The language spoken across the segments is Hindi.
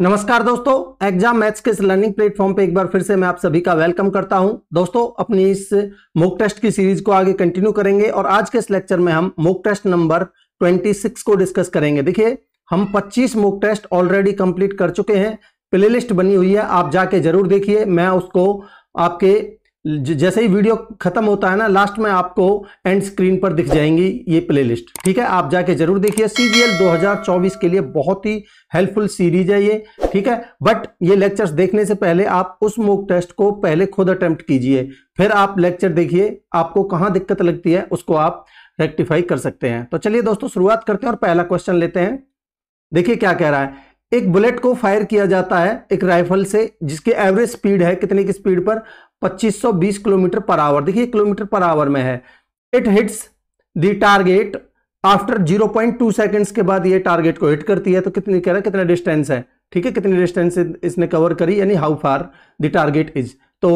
नमस्कार दोस्तों एग्जाम मैथ्स के इस लर्निंग प्लेटफॉर्म पे एक बार फिर से मैं आप सभी का वेलकम करता हूं दोस्तों अपनी इस मोक टेस्ट की सीरीज को आगे कंटिन्यू करेंगे और आज के इस लेक्चर में हम मोक टेस्ट नंबर 26 को डिस्कस करेंगे देखिए हम 25 मोक टेस्ट ऑलरेडी कंप्लीट कर चुके हैं प्ले बनी हुई है आप जाके जरूर देखिए मैं उसको आपके जैसे ही वीडियो खत्म होता है ना लास्ट में आपको एंड स्क्रीन पर दिख जाएंगी ये प्लेलिस्ट ठीक है आप जाके जरूर देखिए सीजीएल 2024 के लिए बहुत ही हेल्पफुल सीरीज है ये ठीक है बट ये लेक्चर्स देखने से पहले आप उस मोक टेस्ट को पहले खुद अटेम्प्ट कीजिए फिर आप लेक्चर देखिए आपको कहाँ दिक्कत लगती है उसको आप रेक्टिफाई कर सकते हैं तो चलिए दोस्तों शुरुआत करते हैं और पहला क्वेश्चन लेते हैं देखिए क्या कह रहा है एक बुलेट को फायर किया जाता है एक राइफल से जिसकी एवरेज स्पीड है कितने की स्पीड पर 2520 किलोमीटर पर आवर देखिए किलोमीटर पर आवर में है it hits the target after 0.2 seconds के बाद ये टारगेट को हिट करती है तो कितनी कह रहा है कितना डिस्टेंस है ठीक है कितनी डिस्टेंस इसने कवर करी यानी how far the target is तो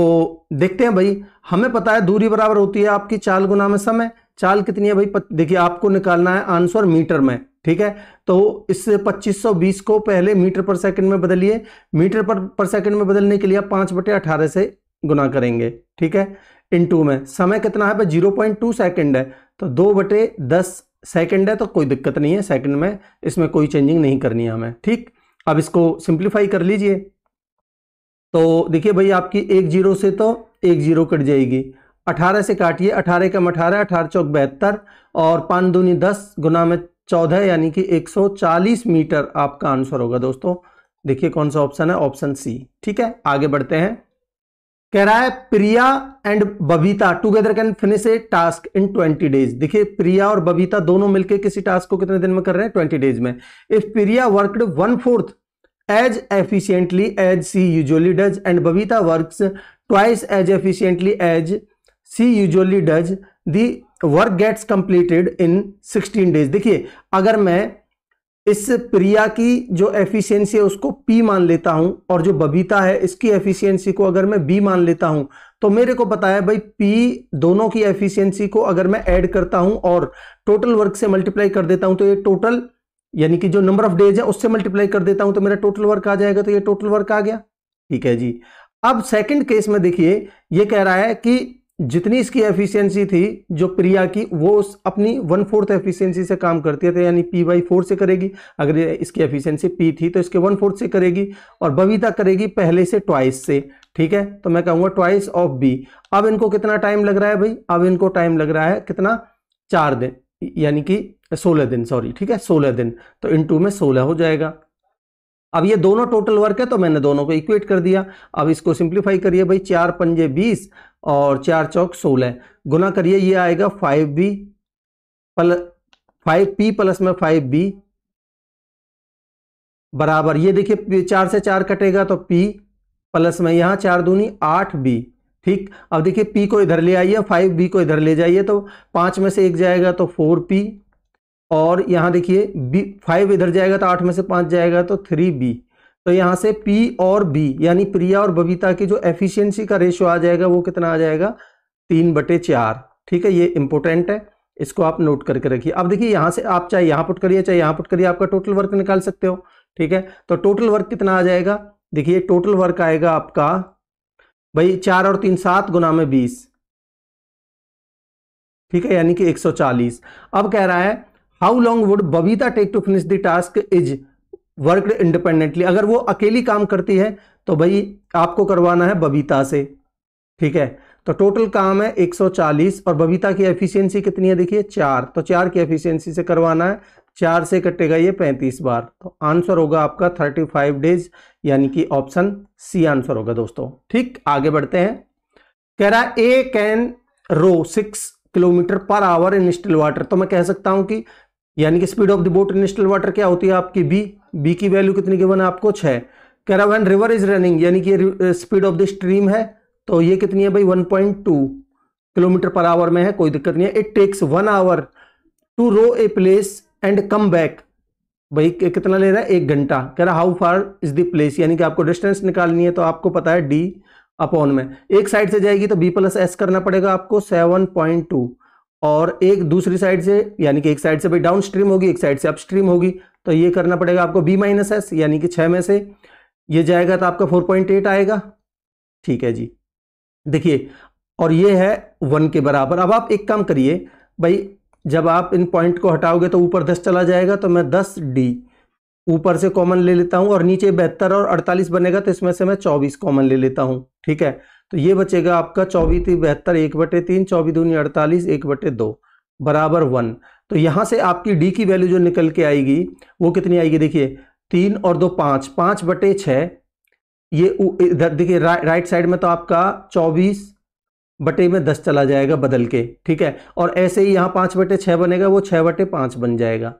देखते हैं भाई हमें पता है दूरी बराबर होती है आपकी चाल गुना में समय चाल कितनी है भाई देखिए आपको निकालना है आंसर मीटर में ठीक है तो इस 2520 को पहले मीटर पर सेकंड में बदलिए मीटर पर पर सेकंड में बदलने के लिए आप पाँच बटे अठारह से गुना करेंगे ठीक है इन टू में समय कितना है जीरो पॉइंट टू सेकेंड है तो दो बटे दस सेकेंड है तो कोई दिक्कत नहीं है सेकेंड में इसमें कोई चेंजिंग नहीं करनी है हमें ठीक अब इसको सिंप्लीफाई कर लीजिए तो देखिए भाई आपकी एक जीरो से तो एक जीरो कट जाएगी अठारह से काटिए अठारह कम अठारह अठारह चौक बहत्तर और पाँच दूनी दस गुना में चौदह यानी कि एक सौ चालीस मीटर आपका आंसर होगा दोस्तों देखिए कौन सा ऑप्शन है ऑप्शन सी ठीक है आगे बढ़ते हैं कह रहा है Priya and Babita together can finish a task in 20 days देखिए प्रिया और बबीता दोनों मिलकर किसी टास्क को कितने दिन में कर रहे हैं 20 डेज में if Priya worked one fourth as efficiently as she usually does and Babita work twice as efficiently as she usually does the work gets completed in 16 days देखिए अगर मैं इस प्रिया की जो एफिशिएंसी है उसको पी मान लेता हूं और जो बबीता है इसकी एफिशिएंसी को अगर मैं बी मान लेता हूं तो मेरे को बताया भाई पी दोनों की एफिशिएंसी को अगर मैं ऐड करता हूं और टोटल वर्क से मल्टीप्लाई कर देता हूं तो ये टोटल यानी कि जो नंबर ऑफ डेज है उससे मल्टीप्लाई कर देता हूं तो मेरा टोटल वर्क आ जाएगा तो ये टोटल वर्क आ गया ठीक है जी अब सेकेंड केस में देखिए ये कह रहा है कि जितनी इसकी एफिशिएंसी थी जो प्रिया की वो अपनी वन फोर्थ एफिशिएंसी से काम करती है तो यानी पी बाई फोर से करेगी अगर इसकी एफिशिएंसी पी थी तो इसके वन फोर्थ से करेगी और बबीता करेगी पहले से ट्वाइस से ठीक है तो मैं कहूंगा ट्वाइस ऑफ बी अब इनको कितना टाइम लग रहा है भाई अब इनको टाइम लग रहा है कितना चार दिन यानी कि सोलह दिन सॉरी ठीक है सोलह दिन तो इन टू में सोलह हो जाएगा अब ये दोनों टोटल वर्क है तो मैंने दोनों को इक्वेट कर दिया अब इसको सिंप्लीफाई करिए भाई चार पंजे बीस और चार चौक सोलह गुना करिए ये आएगा five B plus five P plus में फाइव बी बराबर ये देखिए चार से चार कटेगा तो पी प्लस में यहाँ चार दूनी आठ बी ठीक अब देखिए पी को इधर ले आइए फाइव बी को इधर ले जाइए तो पाँच में से एक जाएगा तो फोर पी और यहाँ देखिए बी फाइव इधर जाएगा तो आठ में से पाँच जाएगा तो थ्री बी तो यहाँ से पी और बी यानी प्रिया और बबीता की जो एफिशिएंसी का रेशियो आ जाएगा वो कितना आ जाएगा तीन बटे चार ठीक है ये इंपॉर्टेंट है इसको आप नोट करके रखिए अब देखिए यहाँ से आप चाहे यहाँ पुट करिए चाहे यहाँ पुट करिए आपका टोटल वर्क निकाल सकते हो ठीक है तो टोटल वर्क कितना आ जाएगा देखिए टोटल वर्क आएगा आपका भाई चार और तीन सात गुना में बीस ठीक है यानी कि चालीस अब कह रहा है how long would Babita take to finish the task is worked independently अगर वो अकेली काम करती है तो भाई आपको करवाना है बबीता से ठीक है तो टोटल काम है 140 और बबीता की एफिशिएंसी कितनी है देखिए चार तो चार की एफिशिएंसी से करवाना है चार से कटेगा ये पैंतीस बार तो आंसर होगा आपका थर्टी फाइव डेज यानी कि ऑप्शन सी आंसर होगा दोस्तों ठीक आगे बढ़ते हैं कह रहा है A can row six kilometre per hour in still water तो मैं कह सकता हूं कि यानी कि speed of the boat in still water क्या होती है आपकी बी बी की वैल्यू कितनी गिवन है आपको छः कैरावैन रिवर इज रनिंग यानी कि स्पीड ऑफ द स्ट्रीम है तो ये कितनी है भाई 1.2 किलोमीटर पर आवर में है कोई दिक्कत नहीं है it takes one hour to row a place and come back भाई कितना ले रहा है एक घंटा कह रहा how far is the place यानी कि आपको डिस्टेंस निकालनी है तो आपको पता है डी अपॉन में एक साइड से जाएगी तो बी प्लस एस करना पड़ेगा आपको सेवन पॉइंट टू और एक दूसरी साइड से यानी कि एक साइड से भाई डाउन स्ट्रीम होगी एक साइड से अपस्ट्रीम होगी तो ये करना पड़ेगा आपको बी माइनस एस यानी कि छः में से ये जाएगा तो आपका फोर पॉइंट एट आएगा ठीक है जी देखिए और ये है वन के बराबर अब आप एक काम करिए भाई जब आप इन पॉइंट को हटाओगे तो ऊपर दस चला जाएगा तो मैं दस डी ऊपर से कॉमन ले लेता हूँ और नीचे बेहतर और अड़तालीस बनेगा तो इसमें से मैं चौबीस कॉमन ले लेता हूँ ठीक है तो ये बचेगा आपका चौबीस बहत्तर एक बटे तीन चौबीस दूनी अड़तालीस एक बटे दो बराबर वन तो यहाँ से आपकी डी की वैल्यू जो निकल के आएगी वो कितनी आएगी देखिए तीन और दो पाँच पाँच बटे छः ये इधर देखिए रा, राइट साइड में तो आपका चौबीस बटे में दस चला जाएगा बदल के ठीक है और ऐसे ही यहाँ पाँच बटे छः बनेगा वो छः बटे पाँच बन जाएगा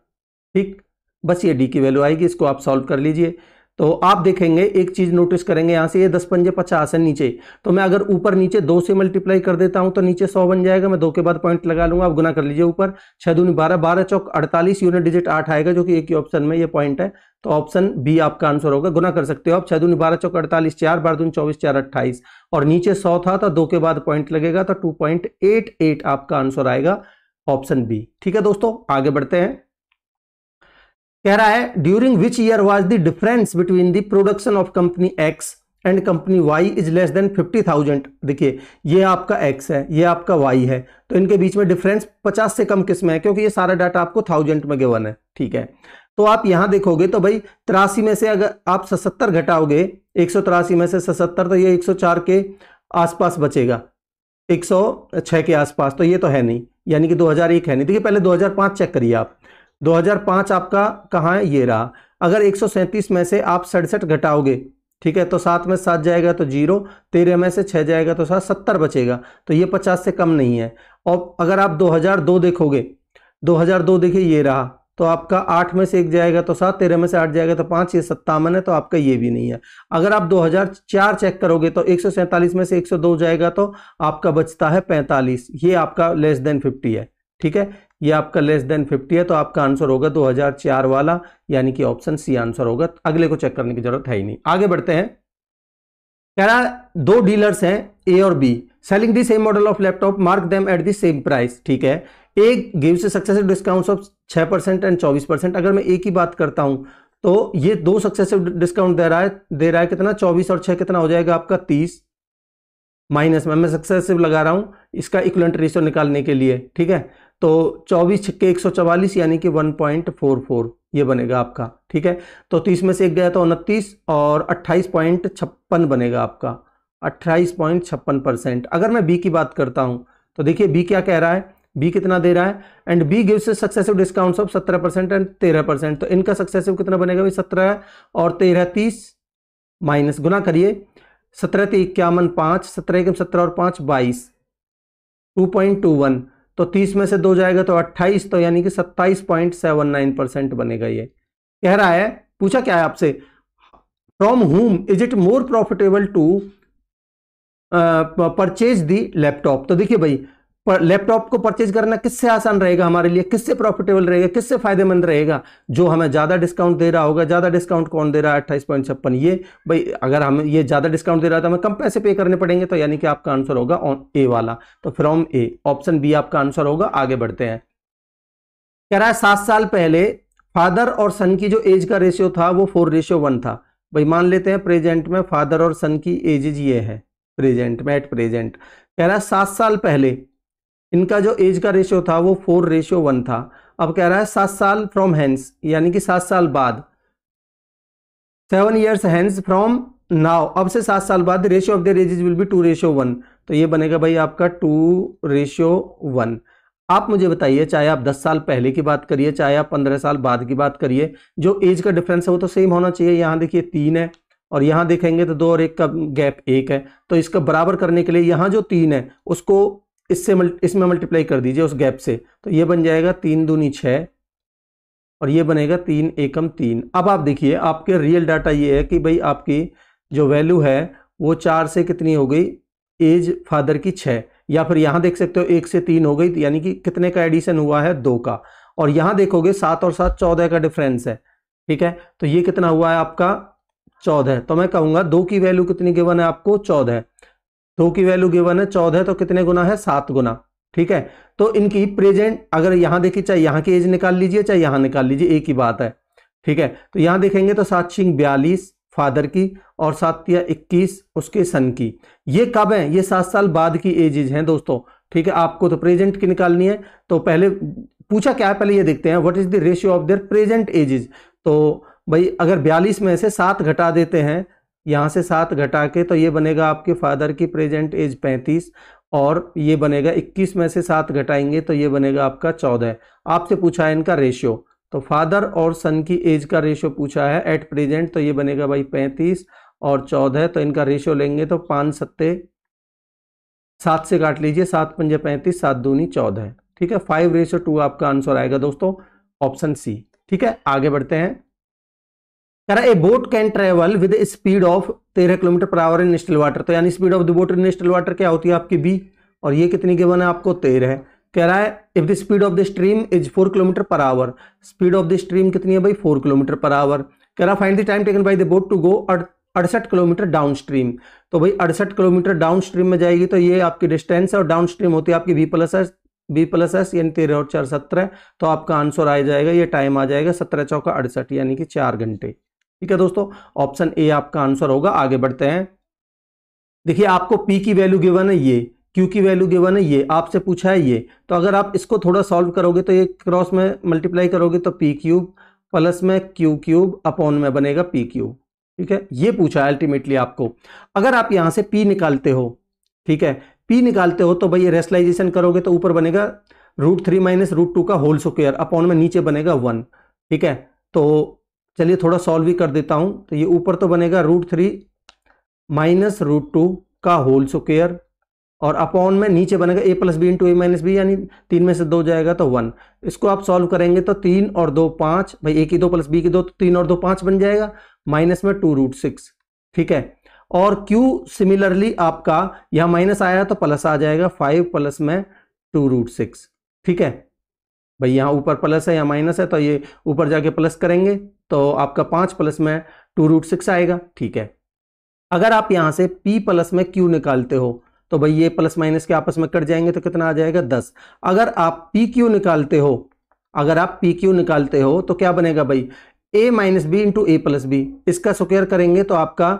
ठीक बस ये डी की वैल्यू आएगी इसको आप सॉल्व कर लीजिए तो आप देखेंगे एक चीज़ नोटिस करेंगे यहां से ये दस पंजे पचास है नीचे तो मैं अगर ऊपर नीचे दो से मल्टीप्लाई कर देता हूं तो नीचे सौ बन जाएगा मैं दो के बाद पॉइंट लगा लूंगा आप गुना कर लीजिए ऊपर छह दूनी बारह बारह चौक अड़तालीस यूनिट डिजिट आठ आएगा जो कि एक ही ऑप्शन में ये पॉइंट है तो ऑप्शन बी आपका आंसर होगा गुना कर सकते हो आप छह दूनी बारह चौक अड़तालीस चार बारह दून चौबीस चार अट्ठाईस और नीचे सौ था तो दो के बाद पॉइंट लगेगा तो टू पॉइंट एट एट आपका आंसर आएगा ऑप्शन बी ठीक है दोस्तों आगे बढ़ते हैं कह रहा है during which year was the difference between the production of company X and company Y is less than fifty thousand देखिए ये आपका एक्स है ये आपका वाई है तो इनके बीच में डिफरेंस पचास से कम किस में है क्योंकि ये सारा डाटा आपको थाउजेंड में गिवन है ठीक है तो आप यहां देखोगे तो भाई तिरासी में से अगर आप सतर घटाओगे एक में से सतर तो ये एक के आसपास बचेगा छह के आसपास तो ये तो है नहीं यानी कि एक है नहीं देखिए पहले पांच चेक करिए आप 2005 आपका कहाँ है ये रहा अगर 137 में से आप सड़सठ घटाओगे ठीक है तो सात में सात जाएगा तो जीरो तेरह में से छः जाएगा तो सात सत्तर बचेगा तो ये पचास से कम नहीं है और अगर आप 2002 देखोगे 2002 देखिए ये रहा तो आपका आठ में से एक जाएगा तो सात तेरह में से आठ जाएगा तो पाँच ये सत्तावन है तो आपका ये भी नहीं है अगर आप 2004 चेक करोगे तो एक में से 102 जाएगा तो आपका बचता है पैंतालीस ये आपका लेस देन फिफ्टी है ठीक है ये आपका लेस देन 50 है तो आपका आंसर होगा 2004 वाला यानी कि ऑप्शन सी आंसर होगा अगले को चेक करने की जरूरत है ही नहीं आगे बढ़ते हैं कह रहा दो डीलर्स हैं ए और B selling the same model of laptop mark them at the same price ठीक है एक गिव्स सक्सेसिव डिस्काउंट ऑफ छह परसेंट एंड चौबीस परसेंट अगर मैं एक ही बात करता हूं तो ये दो सक्सेसिव डिस्काउंट दे रहा है दे रहा है कितना चौबीस और छह कितना हो जाएगा आपका तीस माइनस में मैं सक्सेसिव लगा रहा हूँ इसका इक्वलेंट रेशियो निकालने के लिए ठीक है तो चौबीस छक्के एक यानी कि 1.44 ये बनेगा आपका ठीक है तो तीस में से एक गया तो उनतीस और अट्ठाईस पॉइंट छप्पन बनेगा आपका अट्ठाईस पॉइंट छप्पन परसेंट अगर मैं बी की बात करता हूँ तो देखिए बी क्या कह रहा है बी कितना दे रहा है and B gives successive discounts of सत्रह परसेंट एंड तेरह परसेंट तो इनका सक्सेसिव कितना बनेगा भाई सत्रह और तेरह तीस माइनस गुना करिए सत्रह तीन इक्यावन पाँच सत्रह एक सत्रह और पाँच बाईस टू पॉइंट टू वन तो तीस में से दो जाएगा तो अट्ठाईस तो यानी कि सत्ताईस पॉइंट सेवन नाइन परसेंट बनेगा ये कह रहा है पूछा क्या है आपसे from whom is it more profitable to purchase the laptop तो देखिए भाई लैपटॉप को परचेज करना किससे आसान रहेगा हमारे लिए किससे प्रॉफिटेबल रहेगा किससे फायदेमंद रहेगा जो हमें ज़्यादा डिस्काउंट दे रहा होगा ज़्यादा डिस्काउंट कौन दे रहा है अट्ठाईस पॉइंट छप्पन ये भाई अगर हम ये ज़्यादा डिस्काउंट दे रहा है तो हमें कम पैसे पे करने पड़ेंगे तो यानी कि आपका आंसर होगा ऑन ए वाला तो फ्रॉम ए ऑप्शन बी आपका आंसर होगा आगे बढ़ते हैं कह रहा है सात साल पहले फादर और सन की जो एज का रेशियो था वो फोर रेशियो वन था भाई मान लेते हैं प्रेजेंट में फादर और सन की एजेज ये है प्रेजेंट में एट प्रेजेंट कह रहा है सात साल पहले इनका जो एज का रेशियो था वो फोर रेशियो वन था अब कह रहा है सात साल फ्रॉम हैंस यानी कि सात साल बाद seven years hence from now अब से सात साल बाद ratio of their ages will be two ratio one तो ये बनेगा भाई आपका टू रेशियो वन आप मुझे बताइए चाहे आप 10 साल पहले की बात करिए चाहे आप 15 साल बाद की बात करिए जो एज का डिफरेंस है वो तो सेम होना चाहिए यहाँ देखिए तीन है और यहाँ देखेंगे तो दो और एक का गैप एक है तो इसका बराबर करने के लिए यहाँ जो तीन है उसको इससे इसमें मल्टीप्लाई कर दीजिए उस गैप से तो ये बन जाएगा तीन दूनी छः और ये बनेगा तीन एकम तीन अब आप देखिए आपके रियल डाटा ये है कि भाई आपकी जो वैल्यू है वो चार से कितनी हो गई एज फादर की छः या फिर यहाँ देख सकते हो एक से तीन हो गई यानी कि कितने का एडिशन हुआ है दो का और यहाँ देखोगे सात और सात चौदह का डिफरेंस है ठीक है तो ये कितना हुआ है आपका चौदह तो मैं कहूँगा दो की वैल्यू कितनी गिवन है आपको चौदह टू की वैल्यू गिवन है चौदह तो कितने गुना है सात गुना ठीक है तो इनकी प्रेजेंट अगर यहां देखिए चाहे यहां की एज निकाल लीजिए चाहे यहां निकाल लीजिए एक ही बात है ठीक है तो यहां देखेंगे तो सात छिंग बयालीस फादर की और सात या इक्कीस उसके सन की ये कब है ये सात साल बाद की एजेज हैं दोस्तों ठीक है आपको तो प्रेजेंट की निकालनी है तो पहले पूछा क्या है पहले ये देखते हैं what is the ratio of their present ages तो भाई अगर बयालीस में से सात घटा देते हैं यहाँ से सात घटा के तो ये बनेगा आपके फादर की प्रेजेंट एज पैंतीस और ये बनेगा इक्कीस में से सात घटाएंगे तो ये बनेगा आपका चौदह आपसे पूछा है इनका रेशियो तो फादर और सन की एज का रेशियो पूछा है एट प्रेजेंट तो ये बनेगा भाई पैंतीस और चौदह तो इनका रेशियो लेंगे तो पाँच सत्ते सात से काट लीजिए सात पंजे पैंतीस सात दूनी चौदह ठीक है फाइव रेशियो टू आपका आंसर आएगा दोस्तों ऑप्शन सी ठीक है आगे बढ़ते हैं कह रहा है A boat can travel with speed of तेरह kilometre per hour in still water तो यानी speed of the boat in still water क्या होती है आपकी बी और ये कितनी गिवन है आपको तेरह है कह रहा है if the speed of the stream is four kilometre per hour speed of the stream कितनी है भाई फोर किलोमीटर पर आवर कह रहा find the time taken by the boat to go अड़सठ किलोमीटर डाउन स्ट्रीम तो भाई अड़सठ किलोमीटर डाउन स्ट्रीम में जाएगी तो ये आपकी डिस्टेंस है और डाउन स्ट्रीम होती है आपकी B plus S B plus S यानी तेरह और चार सत्रह तो आपका आंसर आ जाएगा ये टाइम आ जाएगा सत्रह चौका अड़सठ यानी कि चार घंटे ठीक है दोस्तों ऑप्शन ए आपका आंसर होगा आगे बढ़ते हैं देखिए आपको पी की वैल्यू गिवन है ये क्यू की वैल्यू गिवन है ये आपसे पूछा है ये तो अगर आप इसको थोड़ा सॉल्व करोगे तो ये क्रॉस में मल्टीप्लाई करोगे तो पी क्यूब प्लस में क्यू क्यूब अपॉन में बनेगा पी क्यूब ठीक है ये पूछा है अल्टीमेटली आपको अगर आप यहां से पी निकालते हो ठीक है पी निकालते हो तो भाई रेस्टलाइजेशन करोगे तो ऊपर बनेगा root three minus root two का होल स्क्वेयर अपॉन में नीचे बनेगा वन ठीक है तो चलिए थोड़ा सॉल्व ही कर देता हूं तो ये ऊपर तो बनेगा root three minus root two का होल स्क्वेयर और अपॉन में नीचे बनेगा A plus B into A minus B यानी तीन में से दो जाएगा तो वन इसको आप सॉल्व करेंगे तो तीन और दो पांच भाई ए की दो प्लस बी की दो तो तीन और दो पांच बन जाएगा माइनस में टू रूट सिक्स ठीक है और क्यू सिमिलरली आपका यहां माइनस आया तो प्लस आ जाएगा फाइव प्लस में टू रूट सिक्स ठीक है भाई यहां ऊपर प्लस है या माइनस है तो ये ऊपर जाके प्लस करेंगे तो आपका पांच प्लस में टू रूट सिक्स आएगा ठीक है अगर आप यहां से पी प्लस में क्यू निकालते हो तो भाई ये प्लस माइनस के आपस में कट जाएंगे तो कितना आ जाएगा दस अगर आप पी क्यू निकालते हो अगर आप पी क्यू निकालते हो तो क्या बनेगा भाई A minus B into A plus B इसका स्क्वेयर करेंगे तो आपका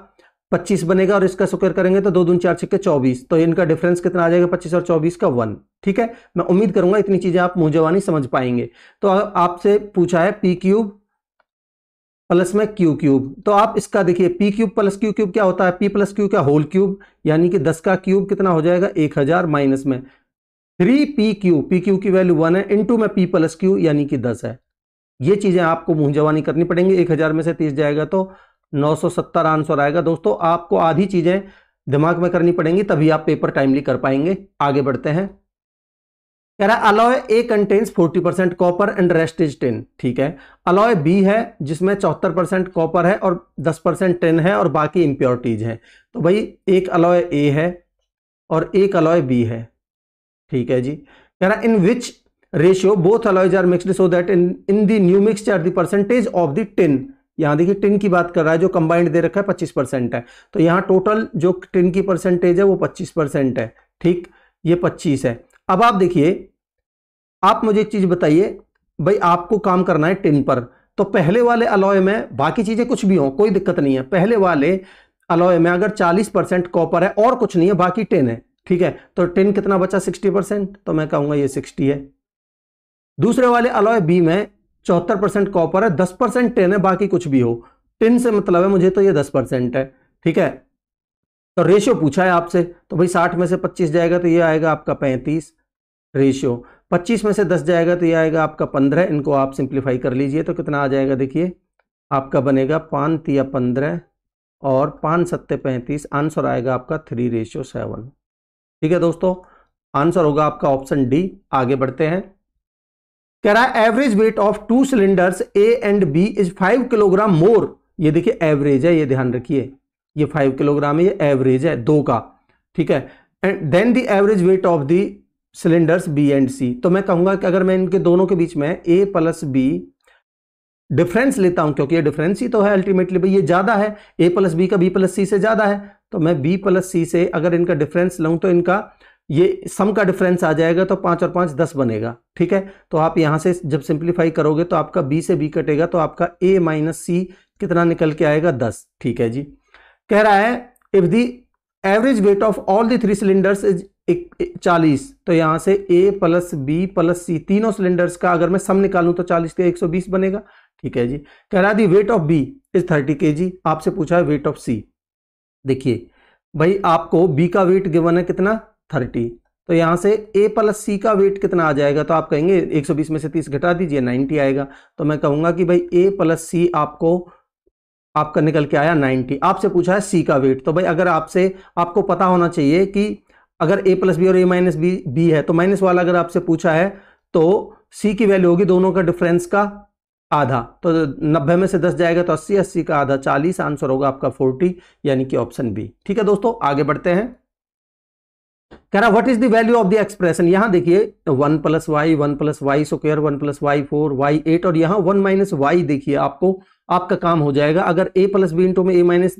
पच्चीस बनेगा और इसका स्क्वायर करेंगे तो दो दून चार छक्के चौबीस तो इनका डिफरेंस कितना आ जाएगा पच्चीस और चौबीस का वन ठीक है मैं उम्मीद करूंगा इतनी चीजें आप मुंह समझ पाएंगे तो आपसे पूछा है पी क्यूब प्लस में क्यू क्यूब तो आप इसका देखिए P cube plus Q cube क्या होता है पी प्लस क्यू क्या होल क्यूब यानी कि दस का क्यूब कितना हो जाएगा एक हजार माइनस में three P Q P Q की वैल्यू वन है इंटू में पी प्लस क्यू यानी कि दस है ये चीजें आपको मुंह जवानी करनी पड़ेंगी एक हजार में से तीस जाएगा तो नौ सौ सत्तर आंसर आएगा दोस्तों आपको आधी चीजें दिमाग में करनी पड़ेंगी तभी आप पेपर टाइमली कर पाएंगे आगे बढ़ते हैं कह रहा है alloy A contains 40 percent copper and rest is tin ठीक है अलॉय बी है जिसमें चौहत्तर परसेंट कॉपर है और 10 परसेंट टेन है और बाकी इम्प्योरिटीज हैं तो भाई एक अलॉय ए है और एक अलॉय बी है ठीक है जी कह रहा in which ratio both alloys are mixed so that in in the new mixture the percentage of the tin यहाँ देखिए टिन की बात कर रहा है जो कंबाइंड दे रखा है पच्चीस परसेंट है तो यहाँ टोटल जो टिन की परसेंटेज है वो पच्चीस परसेंट है ठीक ये पच्चीस है अब आप देखिए आप मुझे एक चीज़ बताइए भाई आपको काम करना है टिन पर तो पहले वाले अलॉय में बाकी चीज़ें कुछ भी हो कोई दिक्कत नहीं है पहले वाले अलॉय में अगर 40 परसेंट कॉपर है और कुछ नहीं है बाकी टेन है ठीक है तो टेन कितना बचा 60 परसेंट तो मैं कहूंगा ये 60 है दूसरे वाले अलॉय बी में चौहत्तर परसेंट कॉपर है दस परसेंट टेन है बाकी कुछ भी हो टेन से मतलब है मुझे तो ये दस परसेंट है ठीक है तो रेशियो पूछा है आपसे तो भाई साठ में से पच्चीस जाएगा तो ये आएगा आपका पैंतीस रेशियो 25 में से 10 जाएगा तो ये आएगा आपका 15 इनको आप सिंप्लीफाई कर लीजिए तो कितना आ जाएगा देखिए आपका बनेगा पाँच तिया पंद्रह और पाँच सत्ते पैंतीस आंसर आएगा आपका थ्री रेशियो सेवन ठीक है दोस्तों आंसर होगा आपका ऑप्शन डी आगे बढ़ते हैं कह रहा है average weight of two cylinders A and B is five kilogram more ये देखिए एवरेज है ये ध्यान रखिए ये फाइव किलोग्राम है ये एवरेज है दो का ठीक है and then the average weight of the cylinders B and C तो मैं कहूंगा कि अगर मैं इनके दोनों के बीच में ए प्लस बी डिफरेंस लेता हूं क्योंकि ये डिफरेंस ही तो है अल्टीमेटली भाई ये ज़्यादा है ए प्लस बी का बी प्लस सी से ज़्यादा है तो मैं बी प्लस सी से अगर इनका डिफरेंस लूं तो इनका ये सम का डिफरेंस आ जाएगा तो पांच और पांच दस बनेगा ठीक है तो आप यहां से जब सिंप्लीफाई करोगे तो आपका बी से बी कटेगा तो आपका ए माइनस सी कितना निकल के आएगा दस ठीक है जी कह रहा है if the average weight of all the three cylinders is एक चालीस तो यहाँ से A plus B plus C तीनों सिलेंडर्स का अगर मैं सम निकालूं तो चालीस का एक सौ बीस बनेगा ठीक है जी कह रहा the weight of B is thirty K G आपसे पूछा है वेट ऑफ सी देखिए भाई आपको बी का वेट गिवन है कितना थर्टी तो यहाँ से ए प्लस सी का वेट कितना आ जाएगा तो आप कहेंगे एक सौ बीस में से तीस घटा दीजिए 90 आएगा तो मैं कहूँगा कि भाई ए प्लस सी आपको आपका निकल के आया 90 आपसे पूछा है सी का वेट तो भाई अगर आपसे आपको पता होना चाहिए कि अगर ए प्लस बी और ए माइनस बी बी है तो माइनस वाला अगर आपसे पूछा है तो सी की वैल्यू होगी दोनों का डिफरेंस का आधा तो नब्बे में से दस जाएगा तो अस्सी अस्सी का आधा चालीस आंसर होगा आपका फोर्टी यानी कि ऑप्शन बी ठीक है दोस्तों आगे बढ़ते हैं कह रहा what is the value of the expression यहां देखिए one plus Y one plus Y square one plus Y four Y eight और यहां वन माइनस वाई देखिए आपको आपका काम हो जाएगा अगर ए प्लस बी इंटू में ए माइनस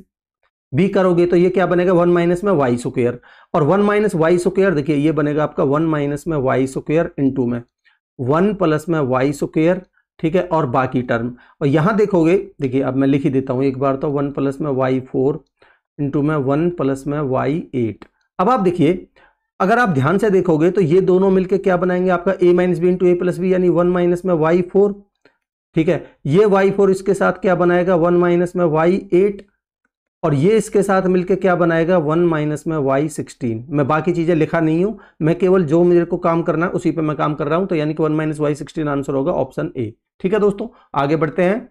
बी करोगे तो ये क्या बनेगा वन माइनस में वाई स्क्वेयर और वन माइनस वाई स्क्वेयर देखिए ये बनेगा आपका वन माइनस में वाई स्क्वेयर इंटू में वन प्लस में वाई स्क्वेयर ठीक है और बाकी टर्म और यहां देखोगे देखिए अब मैं लिख ही देता हूं एक बार तो वन प्लस में वाई फोर इंटू में वन प्लस में वाई एट अब आप देखिए अगर आप ध्यान से देखोगे तो ये दोनों मिलकर क्या बनाएंगे आपका A minus B into A plus B यानी वन माइनस में वाई फोर ठीक है ये वाई फोर इसके साथ क्या बनाएगा वन माइनस में वाई एट और ये इसके साथ मिलके क्या बनाएगा वन माइनस में वाई सिक्सटीन मैं बाकी चीज़ें लिखा नहीं हूं मैं केवल जो मेरे को काम करना है उसी पे मैं काम कर रहा हूं तो यानी कि one minus Y sixteen answer होगा ऑप्शन ए ठीक है दोस्तों आगे बढ़ते हैं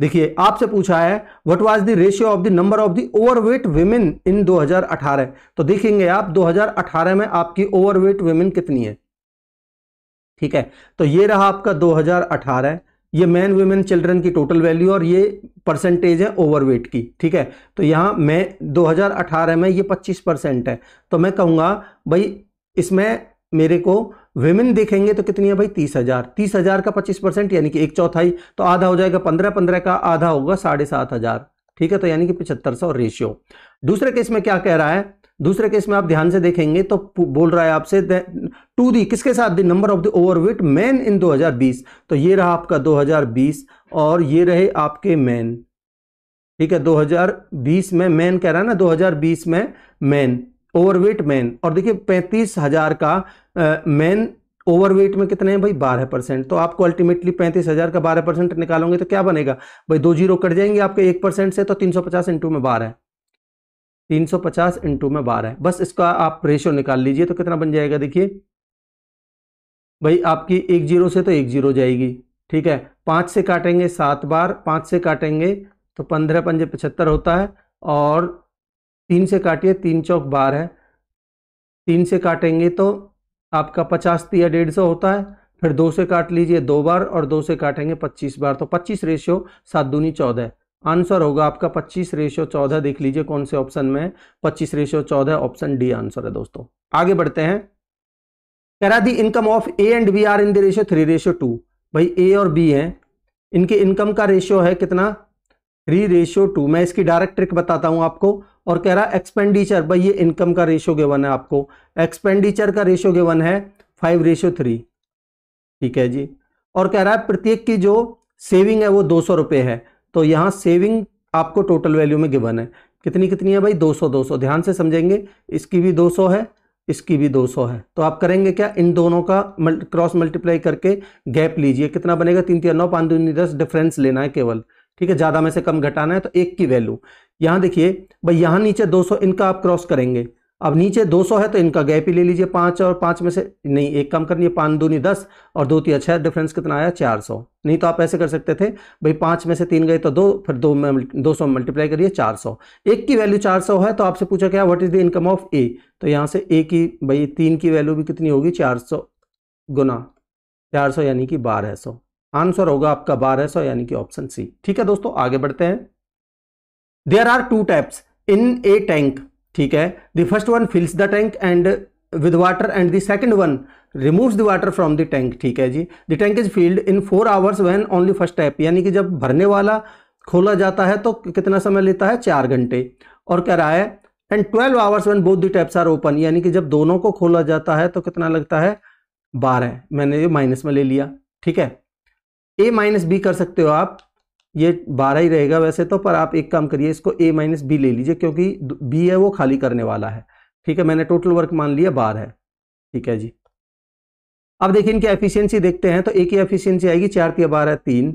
देखिए आपसे पूछा है what was the ratio of the number of the overweight women in 2018 तो देखेंगे आप 2018 में आपकी ओवरवेट वेमेन कितनी है ठीक है तो ये रहा आपका 2018 ये मैन वेमेन चिल्ड्रन की टोटल वैल्यू और ये परसेंटेज है ओवरवेट की ठीक है तो यहाँ मैं 2018 में ये 25 परसेंट है तो मैं कहूँगा भाई इसमें मेरे को वेमेन देखेंगे तो कितनी है भाई तीस हजार तीस हजार का पच्चीस परसेंट यानी कि एक चौथाई तो आधा हो जाएगा पंद्रह पंद्रह का आधा होगा साढ़े सात हजार ठीक है तो यानी कि पिछहत्तर सौ रेशियो दूसरे केस में क्या कह रहा है दूसरे केस में आप ध्यान से देखेंगे तो बोल रहा है आपसे टू दी किसके साथ the number of the overweight man in 2020 तो ये रहा आपका 2020 और ये रहे आपके मैन ठीक है 2020 में मैन कह रहा है ना 2020 में मैन ओवरवेट मैन और देखिए पैंतीस हजार का मैन ओवरवेट में कितने हैं भाई बारह परसेंट तो आपको अल्टीमेटली पैंतीस हजार का बारह परसेंट निकालोगे तो क्या बनेगा भाई दो जीरो कट जाएंगे आपके एक परसेंट से तो तीन सौ पचास इंटू में बारह तीन सौ पचास इंटू में बारह बस इसका आप रेशियो निकाल लीजिए तो कितना बन जाएगा देखिए भाई आपकी एक जीरो से तो एक जीरो जाएगी ठीक है पाँच से काटेंगे सात बार पाँच से काटेंगे तो पंद्रह पंजे पचहत्तर होता है और तीन से काटिए तीन चौक बार है तीन से काटेंगे तो आपका पचास या डेढ़ सौ होता है फिर दो से काट लीजिए दो बार और दो से काटेंगे पच्चीस बार तो पच्चीस रेशियो सात दूनी चौदह आंसर होगा आपका 25 रेशियो चौदह देख लीजिए कौन से ऑप्शन में 25 रेशियो चौदह ऑप्शन डी आंसर है दोस्तों आगे बढ़ते हैं कह रहा the income of A and B are in the ratio three ratio two भाई ए और बी हैं इनके इनकम का रेशियो है कितना थ्री रेशियो टू मैं इसकी डायरेक्ट ट्रिक बताता हूं आपको और कह रहा एक्सपेंडिचर भाई ये इनकम का रेशियो गिवन है आपको एक्सपेंडिचर का रेशियो गिवन है फाइव रेशियो थ्री ठीक है जी और कह रहा है प्रत्येक की जो सेविंग है वो दो सौ रुपये है तो यहाँ सेविंग आपको टोटल वैल्यू में गिवन है कितनी कितनी है भाई 200 200 ध्यान से समझेंगे इसकी भी 200 है इसकी भी 200 है तो आप करेंगे क्या इन दोनों का मल्ट, क्रॉस मल्टीप्लाई करके गैप लीजिए कितना बनेगा तीन तीन नौ पाँच दूनी दस डिफरेंस लेना है केवल ठीक है ज़्यादा में से कम घटाना है तो एक की वैल्यू यहाँ देखिए भाई यहाँ नीचे दो इनका आप क्रॉस करेंगे अब नीचे 200 है तो इनका गैप ही ले लीजिए पाँच और पाँच में से नहीं एक काम करनी है पाँच दूनी दस और दो तीन छः डिफरेंस कितना आया 400 नहीं तो आप ऐसे कर सकते थे भाई पाँच में से तीन गए तो दो फिर दो में दो सौ मल्टीप्लाई करिए 400 एक की वैल्यू 400 है तो आपसे पूछा क्या what is the income of A तो यहाँ से ए की भाई तीन की वैल्यू भी कितनी होगी चार सौ गुना चार सौ यानी कि बारह सौ आंसर होगा आपका बारह सौ यानी कि ऑप्शन सी ठीक है दोस्तों आगे बढ़ते हैं there are two types in a tank ठीक है the first one fills the tank and with water and the second one removes the water from the tank ठीक है जी the tank is filled in four hours when only first tap यानी कि जब भरने वाला खोला जाता है तो कितना समय लेता है चार घंटे और कह रहा है and twelve hours when both the taps are open यानी कि जब दोनों को खोला जाता है तो कितना लगता है बारह मैंने ये माइनस में ले लिया ठीक है ए माइनस बी कर सकते हो आप ये बारह ही रहेगा वैसे तो पर आप एक काम करिए इसको ए माइनस बी ले लीजिए क्योंकि बी है वो खाली करने वाला है ठीक है मैंने टोटल वर्क मान लिया बारह है ठीक है जी अब देखिए इनकी एफिशिएंसी देखते हैं तो एक ही एफिशियंसी आएगी चार तीन बारह तीन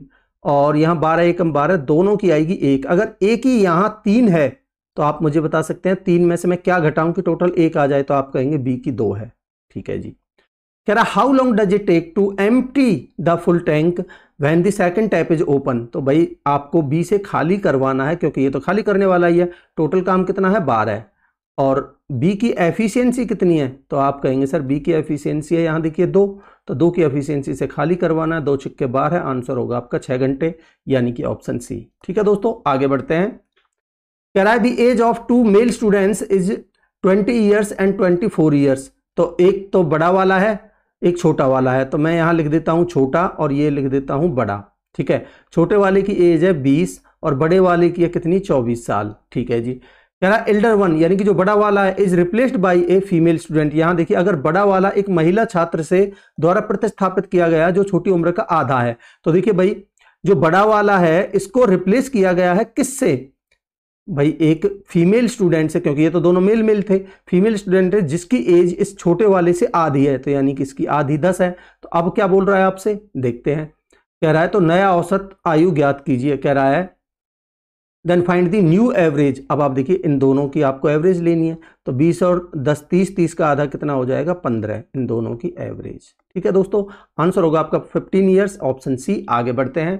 और यहाँ बारह एकम बारह दोनों की आएगी एक अगर एक ही यहाँ तीन है तो आप मुझे बता सकते हैं तीन में से मैं क्या घटाऊं कि टोटल एक आ जाए तो आप कहेंगे बी की दो है ठीक है जी कह रहा how long does it take to एम the full tank when the second tap is open तो भाई आपको बी से खाली करवाना है क्योंकि ये तो खाली करने वाला ही है टोटल काम कितना है बारह और बी की एफिशिएंसी कितनी है तो आप कहेंगे सर बी की एफिशिएंसी है यहाँ देखिए दो तो दो की एफिशिएंसी से खाली करवाना है दो छिक्के बार है आंसर होगा आपका छः घंटे यानी कि ऑप्शन सी ठीक है दोस्तों आगे बढ़ते हैं कराए the age of two male students is twenty years and twenty four years तो एक तो बड़ा वाला है एक छोटा वाला है तो मैं यहाँ लिख देता हूँ छोटा और ये लिख देता हूँ बड़ा ठीक है छोटे वाले की एज है बीस और बड़े वाले की है कितनी चौबीस साल ठीक है जी कह रहा एल्डर वन यानी कि जो बड़ा वाला है is replaced by a female student यहाँ देखिए अगर बड़ा वाला एक महिला छात्र से द्वारा प्रतिस्थापित किया गया जो छोटी उम्र का आधा है तो देखिए भाई जो बड़ा वाला है इसको रिप्लेस किया गया है किससे भाई एक फीमेल स्टूडेंट से क्योंकि ये तो दोनों मेल मेल थे फीमेल स्टूडेंट है जिसकी एज इस छोटे वाले से आधी है तो यानी कि इसकी आधी दस है तो अब क्या बोल रहा है आपसे देखते हैं कह रहा है तो नया औसत आयु ज्ञात कीजिए कह रहा है then find the new average अब आप देखिए इन दोनों की आपको एवरेज लेनी है तो 20 और 10 30 30 का आधा कितना हो जाएगा 15 इन दोनों की एवरेज ठीक है दोस्तों आंसर होगा आपका 15 इयर्स ऑप्शन सी आगे बढ़ते हैं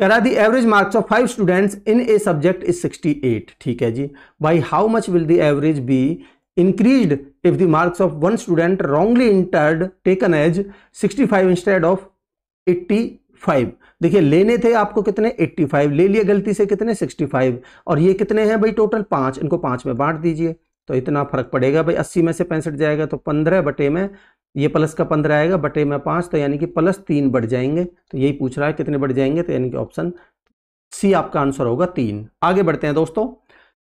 कह रहा the average marks of five students in a subject is 68 ठीक है जी भाई how much will the average be increased if the marks of one student wrongly entered taken as 65 instead of 85 देखिए लेने थे आपको कितने 85 ले लिए गलती से कितने 65 और ये कितने हैं भाई टोटल पांच इनको पांच में बांट दीजिए तो इतना फर्क पड़ेगा भाई अस्सी में से पैंसठ जाएगा तो पंद्रह बटे में ये प्लस का पंद्रह आएगा बटे में पाँच तो यानी कि प्लस तीन बढ़ जाएंगे तो यही पूछ रहा है कितने बढ़ जाएंगे तो यानी कि ऑप्शन सी आपका आंसर होगा तीन आगे बढ़ते हैं दोस्तों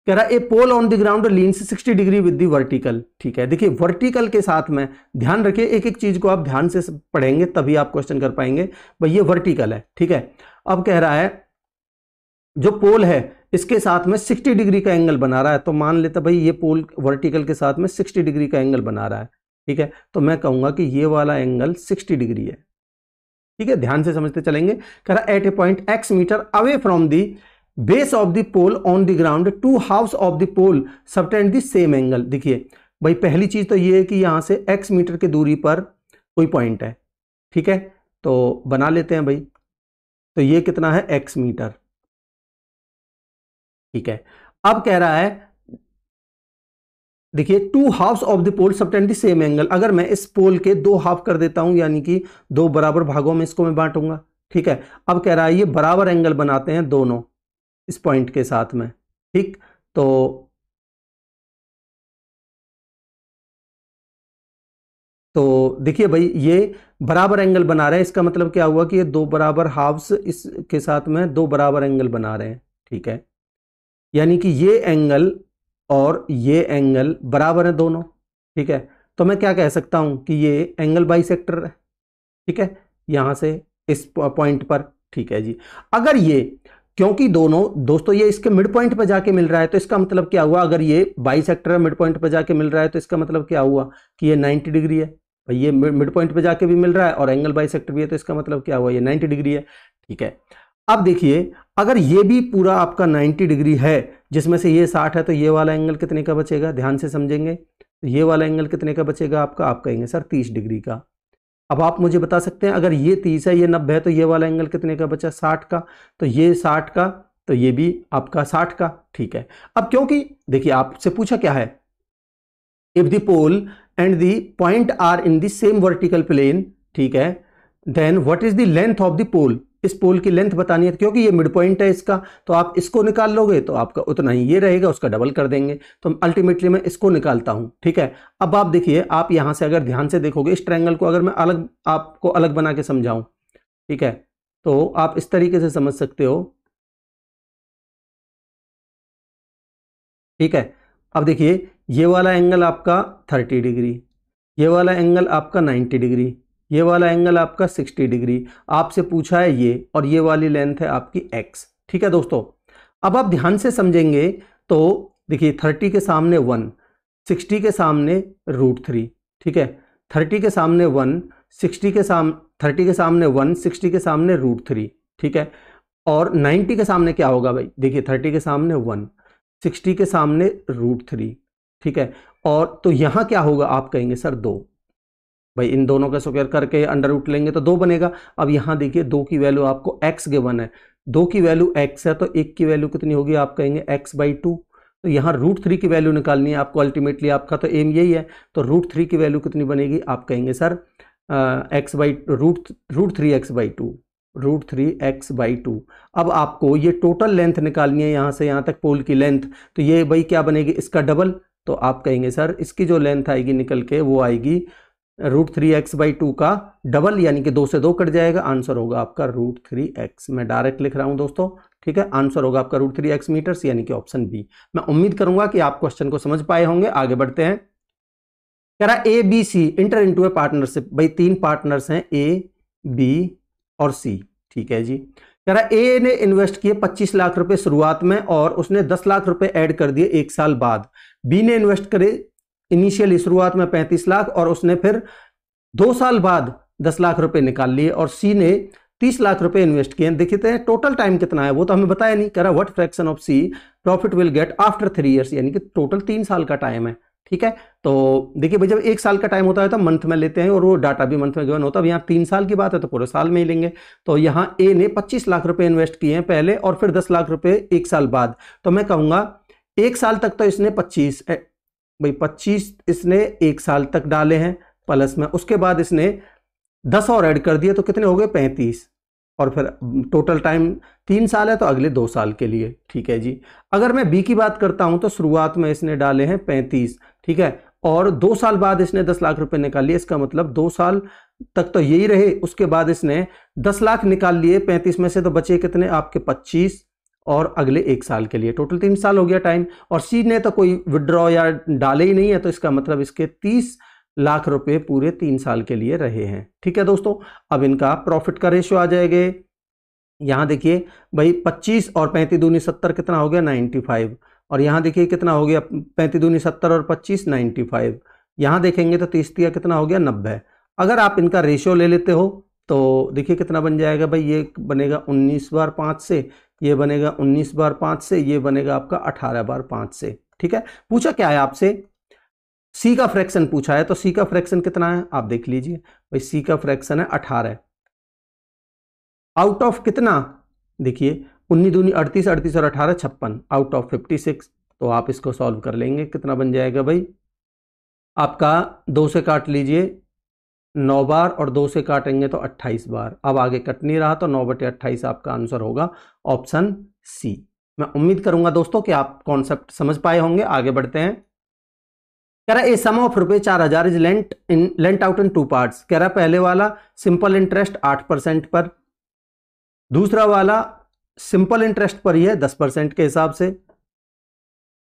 कह रहा है a pole on the ground leans sixty degree with the vertical ठीक है देखिए वर्टिकल के साथ में ध्यान रखिए एक एक चीज को आप ध्यान से पढ़ेंगे तभी आप क्वेश्चन कर पाएंगे भाई ये वर्टिकल है ठीक है अब कह रहा है जो पोल है इसके साथ में 60 डिग्री का एंगल बना रहा है तो मान लेते भाई ये पोल वर्टिकल के साथ में 60 डिग्री का एंगल बना रहा है ठीक है तो मैं कहूंगा कि ये वाला एंगल 60 डिग्री है ठीक है ध्यान से समझते चलेंगे कह रहा at a point X metre away from the base of the pole on the ground two halves of the pole subtend the same angle देखिए भाई पहली चीज़ तो ये है कि यहां से एक्स मीटर की दूरी पर कोई पॉइंट है ठीक है तो बना लेते हैं भाई तो ये कितना है एक्स मीटर ठीक है अब कह रहा है देखिए two halves of the pole subtend the same angle अगर मैं इस पोल के दो हाफ कर देता हूं यानी कि दो बराबर भागों में इसको मैं बांटूंगा ठीक है अब कह रहा है ये बराबर एंगल बनाते हैं दोनों इस पॉइंट के साथ में ठीक तो तो देखिए भाई ये बराबर एंगल बना रहे हैं इसका मतलब क्या हुआ कि ये दो बराबर हाफ्स इसके साथ में दो बराबर एंगल बना रहे हैं ठीक है यानी कि ये एंगल और ये एंगल बराबर है दोनों ठीक है तो मैं क्या कह सकता हूं कि ये एंगल सेक्टर है ठीक है यहां से इस पॉइंट पर ठीक है जी अगर ये क्योंकि दोनों दोस्तों ये इसके मिड पॉइंट पर जाके मिल रहा है तो इसका मतलब क्या हुआ अगर ये बाई सेक्टर मिड पॉइंट पर जाके मिल रहा है तो इसका मतलब क्या हुआ कि ये 90 डिग्री है भाई ये मिड पॉइंट पर जाके भी मिल रहा है और एंगल बाई सेक्टर भी है तो इसका मतलब क्या हुआ ये 90 डिग्री है ठीक है अब देखिए अगर ये भी पूरा आपका 90 डिग्री है जिसमें से ये 60 है तो ये वाला एंगल कितने का बचेगा ध्यान से समझेंगे तो ये वाला एंगल कितने का बचेगा आपका आप कहेंगे सर 30 डिग्री का अब आप मुझे बता सकते हैं अगर ये 30 है ये 90 है तो ये वाला एंगल कितने का बचा 60 का तो ये 60 का तो ये भी आपका 60 का ठीक है अब क्योंकि देखिए आपसे पूछा क्या है if the pole and the point are in the same vertical plane ठीक है देन वट इज देंथ लेंथ ऑफ द पोल इस पोल की लेंथ बतानी है तो क्योंकि ये मिड पॉइंट है इसका तो आप इसको निकाल लोगे तो आपका उतना ही ये रहेगा उसका डबल कर देंगे तो अल्टीमेटली मैं इसको निकालता हूँ ठीक है अब आप देखिए आप यहाँ से अगर ध्यान से देखोगे इस ट्रैंगल को अगर मैं अलग आपको अलग बना के समझाऊँ ठीक है तो आप इस तरीके से समझ सकते हो ठीक है अब देखिए ये वाला एंगल आपका 30 डिग्री ये वाला एंगल आपका 90 डिग्री ये वाला एंगल आपका 60 डिग्री आपसे पूछा है ये और ये वाली लेंथ है आपकी एक्स ठीक है दोस्तों अब आप ध्यान से समझेंगे तो देखिए 30 के सामने वन 60 के सामने रूट थ्री ठीक है 30 के सामने वन 60 के साम 30 के सामने वन 60 के सामने रूट थ्री ठीक है और 90 के सामने क्या होगा भाई देखिए 30 के सामने वन 60 के सामने रूट थ्री ठीक है और तो यहाँ क्या होगा आप कहेंगे सर दो भाई इन दोनों का स्क्वायर करके अंडर रूट लेंगे तो दो बनेगा अब यहाँ देखिए दो की वैल्यू आपको एक्स गिवन है दो की वैल्यू एक्स है तो एक की वैल्यू कितनी होगी आप कहेंगे एक्स बाई टू तो यहाँ रूट थ्री की वैल्यू निकालनी है आपको अल्टीमेटली आपका तो एम यही है तो रूट थ्री की वैल्यू कितनी बनेगी आप कहेंगे sir X by root root three X by two root three X by two अब आपको ये टोटल लेंथ निकालनी है यहाँ से यहाँ तक पोल की लेंथ तो ये भाई क्या बनेगी इसका डबल तो आप कहेंगे सर इसकी जो लेंथ आएगी निकल के वो आएगी root three X by two का डबल यानी कि दो से दो कट जाएगा आंसर होगा आपका रूट थ्री एक्स मैं डायरेक्ट लिख रहा हूं दोस्तों ठीक है आंसर होगा आपका रूट थ्री एक्स मीटर्स यानी कि ऑप्शन बी मैं उम्मीद करूंगा कि आप क्वेश्चन को समझ पाए होंगे आगे बढ़ते हैं कह रहा A B C enter into a partnership भाई तीन पार्टनर्स हैं ए बी और सी ठीक है जी कह रहा ए ने इन्वेस्ट किए पच्चीस लाख रुपए शुरुआत में और उसने दस लाख रुपए ऐड कर दिए एक साल बाद बी ने इन्वेस्ट करे इनिशियल शुरुआत में पैंतीस लाख और उसने फिर दो साल बाद दस लाख रुपए निकाल लिए और सी ने तीस लाख रुपए इन्वेस्ट किए देखते हैं टोटल टाइम कितना है वो तो हमें बताया नहीं करा what fraction of C profit will get after three years यानी कि टोटल तीन साल का टाइम है ठीक है तो देखिए भाई जब एक साल का टाइम होता है तो मंथ में लेते हैं और वो डाटा भी मंथ में गिवन होता है यहाँ तीन साल की बात है तो पूरे साल में ही लेंगे तो यहाँ ए ने पच्चीस लाख रुपए इन्वेस्ट किए हैं पहले और फिर दस लाख रुपए एक साल बाद तो मैं कहूँगा एक साल तक तो इसने पच्चीस भाई पच्चीस इसने एक साल तक डाले हैं प्लस में उसके बाद इसने दस और ऐड कर दिए तो कितने हो गए पैंतीस और फिर टोटल टाइम तीन साल है तो अगले दो साल के लिए ठीक है जी अगर मैं बी की बात करता हूं तो शुरुआत में इसने डाले हैं पैंतीस ठीक है और दो साल बाद इसने दस लाख रुपए निकाल लिए इसका मतलब दो साल तक तो यही रहे उसके बाद इसने दस लाख निकाल लिए पैंतीस में से तो बचे कितने आपके पच्चीस और अगले एक साल के लिए टोटल तीन साल हो गया टाइम और सी ने तो कोई विड्रॉ या डाले ही नहीं है तो इसका मतलब इसके तीस लाख रुपए पूरे तीन साल के लिए रहे हैं ठीक है दोस्तों अब इनका प्रॉफिट का रेशियो आ जाएगा यहाँ देखिए भाई 25 और पैंतीस दूनी सत्तर कितना हो गया 95 और यहाँ देखिए कितना हो गया पैंतीस दूनी सत्तर और 25 95 यहाँ देखेंगे तो तीस तिया कितना हो गया नब्बे अगर आप इनका रेशियो ले लेते हो तो देखिए कितना बन जाएगा भाई ये बनेगा 19 बार पाँच से ये बनेगा 19 बार पांच से ये बनेगा आपका 18 बार पांच से ठीक है पूछा क्या है आपसे सी का फ्रैक्शन पूछा है तो सी का फ्रैक्शन कितना है आप देख लीजिए भाई सी का फ्रैक्शन है 18 आउट ऑफ कितना देखिए उन्नीस दूनी अड़तीस अड़तीस और अठारह छप्पन आउट ऑफ फिफ्टी सिक्स तो आप इसको सॉल्व कर लेंगे कितना बन जाएगा भाई आपका दो से काट लीजिए नौ बार और दो से काटेंगे तो अट्ठाईस बार अब आगे कट नहीं रहा तो नौ बटे अट्ठाईस आपका आंसर होगा ऑप्शन सी मैं उम्मीद करूंगा दोस्तों कि आप कॉन्सेप्ट समझ पाए होंगे आगे बढ़ते हैं कह रहा है ए सम ऑफ रुपये चार हजार is lent in lent out in two parts कह रहा पहले वाला सिंपल इंटरेस्ट आठ परसेंट पर दूसरा वाला सिंपल इंटरेस्ट पर ही है दस परसेंट के हिसाब से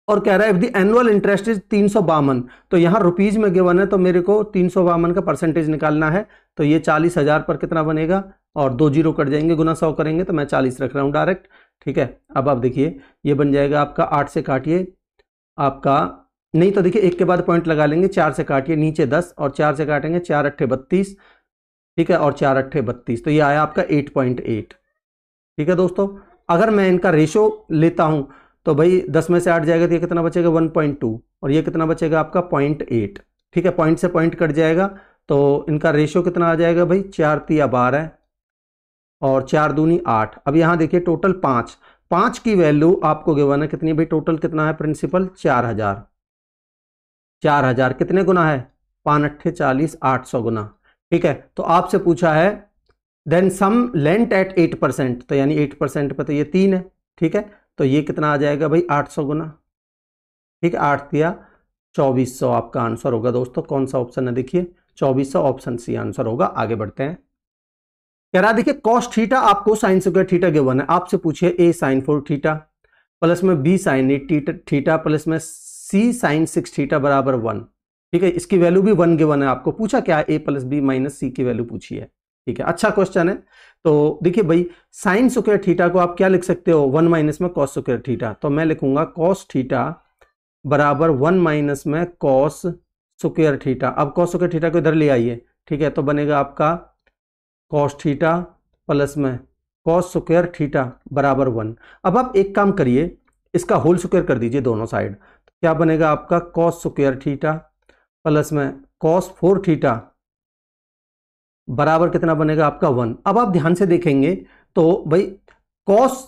और कह रहा है if the annual interest is तीन सौ बावन तो यहाँ रुपीज में गिवन है तो मेरे को तीन सौ बावन का परसेंटेज निकालना है तो ये चालीस हजार पर कितना बनेगा और दो जीरो कट जाएंगे गुना सौ करेंगे तो मैं चालीस रख रहा हूँ डायरेक्ट ठीक है अब आप देखिए ये बन जाएगा आपका आठ से काटिए आपका नहीं तो देखिए एक के बाद पॉइंट लगा लेंगे चार से काटिए नीचे दस और चार से काटेंगे चार अट्ठे बत्तीस ठीक है और चार अट्ठे बत्तीस तो ये आया आपका एट पॉइंट एट ठीक है दोस्तों अगर मैं इनका रेशो लेता हूँ तो भाई दस में से आठ जाएगा तो ये कितना बचेगा वन पॉइंट टू और ये कितना बचेगा आपका पॉइंट एट ठीक है पॉइंट से पॉइंट कट जाएगा तो इनका रेशियो कितना आ जाएगा भाई चार तिया बारह और चार दूनी आठ अब यहाँ देखिए टोटल पाँच पाँच की वैल्यू आपको गिवन है कितनी भाई टोटल कितना है प्रिंसिपल चार हज़ार चार हज़ार कितने गुना है पान अट्ठे चालीस आठ सौ गुना ठीक है तो आपसे पूछा है then sum lent at eight percent तो यानी एट परसेंट पर तो ये तीन है ठीक है तो ये कितना आ जाएगा भाई 800 गुना ठीक है आठ दिया 2400 आपका आंसर होगा दोस्तों कौन सा ऑप्शन है देखिए 2400 ऑप्शन सी आंसर होगा आगे बढ़ते हैं कह रहा देखिए कॉस्ट थीटा आपको साइन स्क्वायर थीटा गिवन है आपसे पूछिए A sine four theta plus में B sine eight theta plus में सी साइन सिक्स थीटा बराबर वन ठीक है इसकी वैल्यू भी वन गिवन है आपको पूछा क्या A plus B minus C की वैल्यू पूछी है ठीक है अच्छा क्वेश्चन है तो देखिए भाई साइन सुकेर थीटा को आप क्या लिख सकते हो वन माइनस में कॉस सुकेर थीटा तो मैं लिखूंगा कॉस थीटा बराबर वन माइनस में कॉस सुकेर थीटा अब कॉस सुकेर थीटा को इधर ले आइए ठीक है तो बनेगा आपका कॉस थीटा प्लस में कॉस सुकेर थीटा बराबर वन अब आप एक काम करिए इसका होल सुकेयर कर दीजिए दोनों साइड क्या बनेगा आपका कॉस सुकेयर थीटा प्लस में कॉस फोर थीटा बराबर कितना बनेगा आपका वन अब आप ध्यान से देखेंगे तो भाई कॉस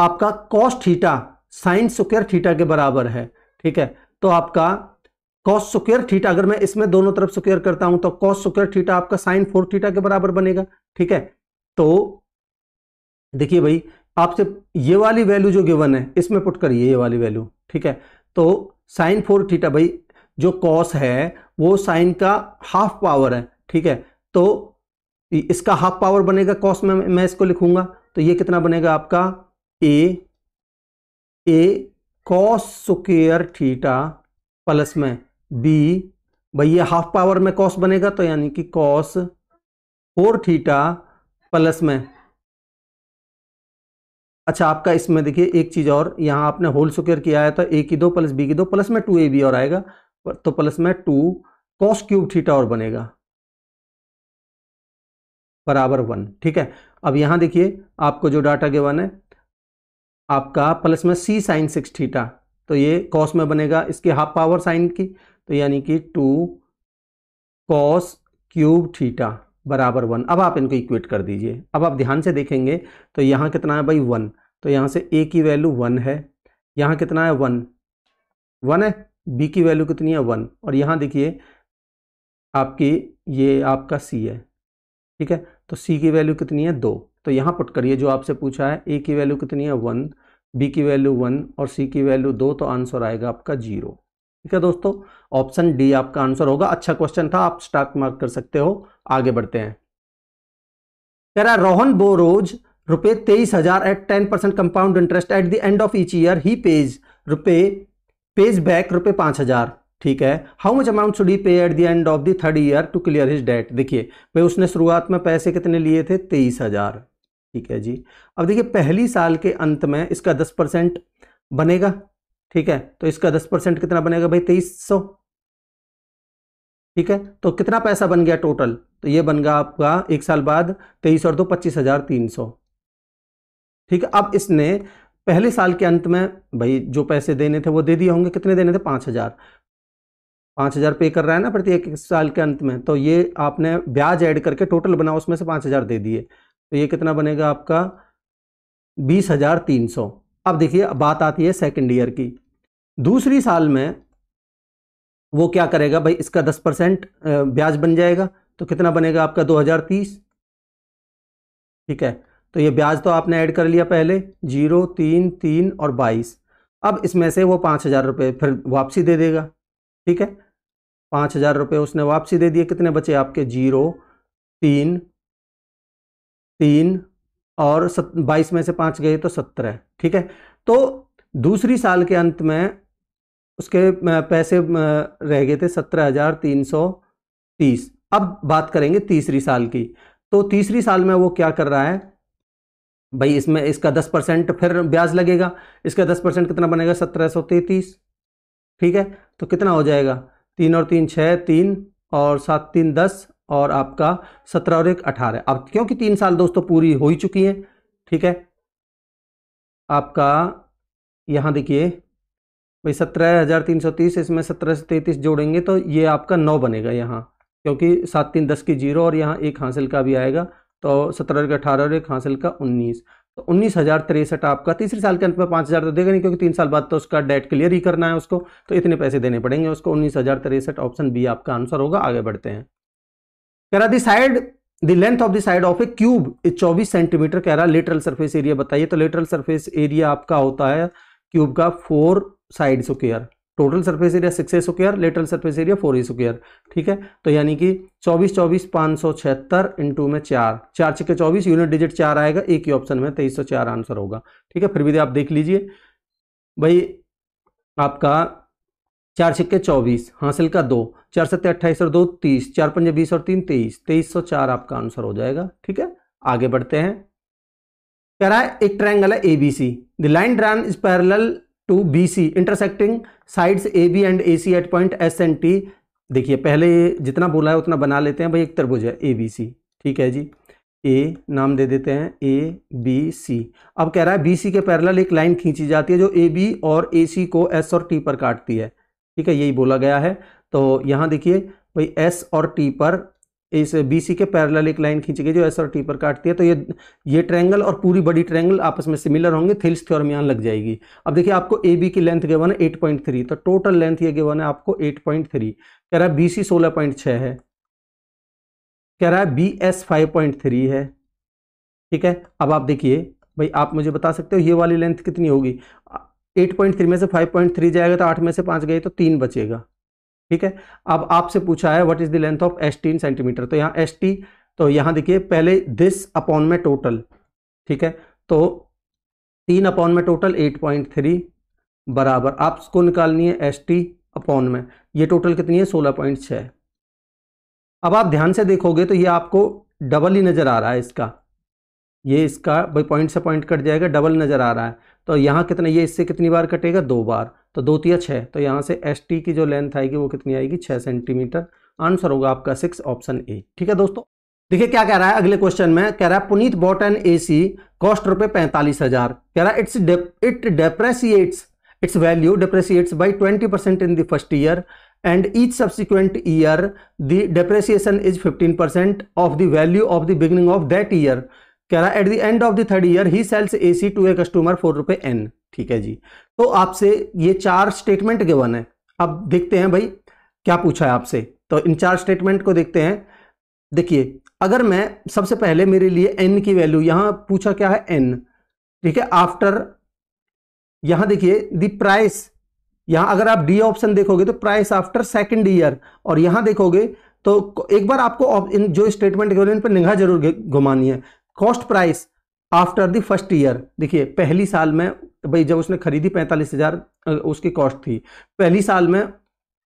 आपका cos theta sine square theta के बराबर है ठीक है तो आपका कॉस स्क्वेयर थीटा अगर मैं इसमें दोनों तरफ स्क्वेयर करता हूं तो कॉस स्क्वेयर थीटा आपका साइन फोर थीटा के बराबर बनेगा ठीक है तो देखिए भाई आपसे ये वाली वैल्यू जो गिवन है इसमें पुट करिए ये वाली वैल्यू ठीक है तो साइन फोर थीटा भाई जो कॉस है वो साइन का हाफ पावर है ठीक है तो इसका हाफ पावर बनेगा कॉस में मैं इसको लिखूंगा तो ये कितना बनेगा आपका A A cos square theta plus में बी भाई ये हाफ पावर में कॉस बनेगा तो यानी कि कॉस फोर थीटा प्लस में अच्छा आपका इसमें देखिए एक चीज़ और यहां आपने होल स्क्र किया है तो ए की दो प्लस बी की दो प्लस में टू ए बी और आएगा तो प्लस में टू कॉस क्यूब थीटा और बनेगा बराबर वन ठीक है अब यहां देखिए आपको जो डाटा गिवन है आपका प्लस में सी साइन सिक्स थीटा तो ये कॉस में बनेगा इसके हाफ पावर साइन की तो यानी कि टू कॉस क्यूब थीटा बराबर वन अब आप इनको इक्वेट कर दीजिए अब आप ध्यान से देखेंगे तो यहाँ कितना है भाई वन तो यहाँ से ए की वैल्यू वन है यहाँ कितना है वन वन है बी की वैल्यू कितनी है वन और यहाँ देखिए आपकी ये आपका सी है ठीक है तो सी की वैल्यू कितनी है दो तो यहाँ पुट करिए जो आपसे पूछा है ए की वैल्यू कितनी है वन बी की वैल्यू वन और सी की वैल्यू दो तो आंसर आएगा आपका जीरो ठीक है दोस्तों ऑप्शन डी आपका आंसर होगा अच्छा क्वेश्चन था आप स्टॉक मार्क कर सकते हो आगे बढ़ते हैं कह रहा रोहन बोरोज रुपए तेईस हजार at ten percent compound interest at the end of each year he pays रुपए पेज बैक रुपये पांच हजार ठीक है how much amount should he pay at the end of the third year to clear his debt देखिए भाई उसने शुरुआत में पैसे कितने लिए थे तेईस हज़ार ठीक है जी अब देखिए पहली साल के अंत में इसका दस परसेंट बनेगा ठीक है तो इसका दस परसेंट कितना बनेगा भाई तेईस सौ ठीक है तो कितना पैसा बन गया टोटल तो ये बन गया आपका एक साल बाद तेईस और दो पच्चीस हज़ार तीन सौ ठीक है अब इसने पहले साल के अंत में भाई जो पैसे देने थे वो दे दिए होंगे कितने देने थे पांच हज़ार पाँच हज़ार पे कर रहा है ना प्रति एक साल के अंत में तो ये आपने ब्याज ऐड करके टोटल बना उसमें से पाँच हज़ार दे दिए तो ये कितना बनेगा आपका बीस हज़ार तीन सौ अब देखिए बात आती है सेकेंड ईयर की दूसरी साल में वो क्या करेगा भाई इसका दस परसेंट ब्याज बन जाएगा तो कितना बनेगा आपका दो हज़ार तीस ठीक है तो ये ब्याज तो आपने ऐड कर लिया पहले जीरो तीन तीन और बाईस अब इसमें से वो पाँच हज़ार रुपये फिर वापसी दे देगा ठीक है पाँच हजार रुपये उसने वापसी दे दिए कितने बचे आपके जीरो तीन तीन और सत बाईस में से पाँच गए तो सत्रह ठीक है तो दूसरी साल के अंत में उसके पैसे रह गए थे सत्रह हजार तीन सौ तीस अब बात करेंगे तीसरी साल की तो तीसरी साल में वो क्या कर रहा है भाई इसमें इसका दस परसेंट फिर ब्याज लगेगा इसका दस परसेंट कितना बनेगा सत्रह सौ तैतीस ठीक है तो कितना हो जाएगा तीन और तीन छः तीन और सात तीन दस और आपका सत्रह और एक अठारह अब क्योंकि तीन साल दोस्तों पूरी हो ही चुकी है ठीक है आपका यहाँ देखिए भाई सत्रह हज़ार तीन सौ तीस इसमें सत्रह से तैंतीस जोड़ेंगे तो ये आपका नौ बनेगा यहाँ क्योंकि सात तीन दस की जीरो और यहाँ एक हासिल का भी आएगा तो सत्रह और अठारह और एक हासिल का उन्नीस तो उन्नीस हज़ार तिरसठ आपका तीसरे साल के अंत में पाँच हज़ार तो देगा नहीं क्योंकि तीन साल बाद तो उसका डेट क्लियर ही करना है उसको तो इतने पैसे देने पड़ेंगे उसको उन्नीस हज़ार तिरसठ ऑप्शन बी आपका आंसर होगा आगे बढ़ते हैं कह रहा the side the length of the side of a cube is चौबीस सेंटीमीटर कह रहा लेटरल सर्फेस एरिया बताइए तो लेटरल सर्फेस एरिया आपका होता है क्यूब का four side square total surface area six A square lateral surface area four A square ठीक है तो यानी कि चौबीस चौबीस पाँच सौ छिहत्तर इंटू में चार चार छक्के चौबीस यूनिट डिजिट चार आएगा एक ही ऑप्शन में तेईस सौ चार आंसर होगा ठीक है फिर भी आप देख लीजिए भाई आपका चार छक्के चौबीस हासिल का दो चार सत्ते अट्ठाईस और दो तीस चार पंजे बीस और तीन तेईस तेईस सौ चार आपका आंसर हो जाएगा ठीक है आगे बढ़ते हैं कह रहा है एक ट्रायंगल है ABC the line drawn is parallel to B C intersecting sides A B and A C at point S and T देखिए पहले जितना बोला है उतना बना लेते हैं भाई एक तरबुज है ए बी सी ठीक है जी ए नाम दे देते हैं ए बी सी अब कह रहा है बी सी के पैरेलल एक लाइन खींची जाती है जो ए बी और ए सी को एस और टी पर काटती है ठीक है यही बोला गया है तो यहाँ देखिए भाई एस और टी पर इस बीसी के पैरेलल एक लाइन खींची गई जो एस और टी पर काटती है तो ये ये ट्रैंगल और पूरी बड़ी ट्रैंगल आपस में सिमिलर होंगे थिल्स थ्योरम यहाँ लग जाएगी अब देखिए आपको ए बी की लेंथ गेवन है एट पॉइंट थ्री तो टोटल लेंथ ये गेवन है आपको एट पॉइंट थ्री कह रहा है बी सी सोलह पॉइंट छः है कह रहा है B S five point three है ठीक है अब आप देखिए भाई आप मुझे बता सकते हो ये वाली लेंथ कितनी होगी एट पॉइंट थ्री में से फाइव पॉइंट थ्री जाएगा तो आठ में से पाँच गए तो तीन बचेगा ठीक है अब आपसे पूछा है what is the length of S T in centimetre तो यहाँ एस टी तो यहाँ देखिए पहले दिस अपॉन में टोटल ठीक है तो तीन अपॉन में टोटल एट पॉइंट थ्री बराबर आपको निकालनी है एस टी अपॉन में ये टोटल कितनी है सोलह पॉइंट छः अब आप ध्यान से देखोगे तो ये आपको डबल ही नज़र आ रहा है इसका ये इसका भाई पॉइंट से पॉइंट कट जाएगा डबल नज़र आ रहा है तो यहाँ कितना ये इससे कितनी बार कटेगा दो बार तो दो तिया छः तो यहाँ से एस टी की जो लेंथ आएगी वो कितनी आएगी छः सेंटीमीटर आंसर होगा आपका सिक्स ऑप्शन ए ठीक है दोस्तों देखिए क्या कह रहा है अगले क्वेश्चन में कह रहा है Puneet bought an A C cost रुपये पैंतालीस हजार कह रहा है it's it depreciates depreciates by twenty percent in the first year and each subsequent year the depreciation is fifteen percent of the value of the beginning of that year कह रहा है at the end of the third year he sells A C to a customer for रुपए एन ठीक है जी तो आपसे ये चार स्टेटमेंट के वन है अब देखते हैं भाई क्या पूछा है आपसे तो इन चार स्टेटमेंट को देखते हैं देखिए अगर मैं सबसे पहले मेरे लिए एन की वैल्यू यहां पूछा क्या है एन ठीक है आफ्टर यहां देखिए द प्राइस यहां अगर आप डी ऑप्शन देखोगे तो प्राइस आफ्टर सेकंड ईयर और यहां देखोगे तो एक बार आपको इन जो स्टेटमेंट इन पर निगाह जरूर घुमानी है cost price after the first year देखिए पहली साल में भाई जब उसने खरीदी पैंतालीस हज़ार उसकी कॉस्ट थी पहली साल में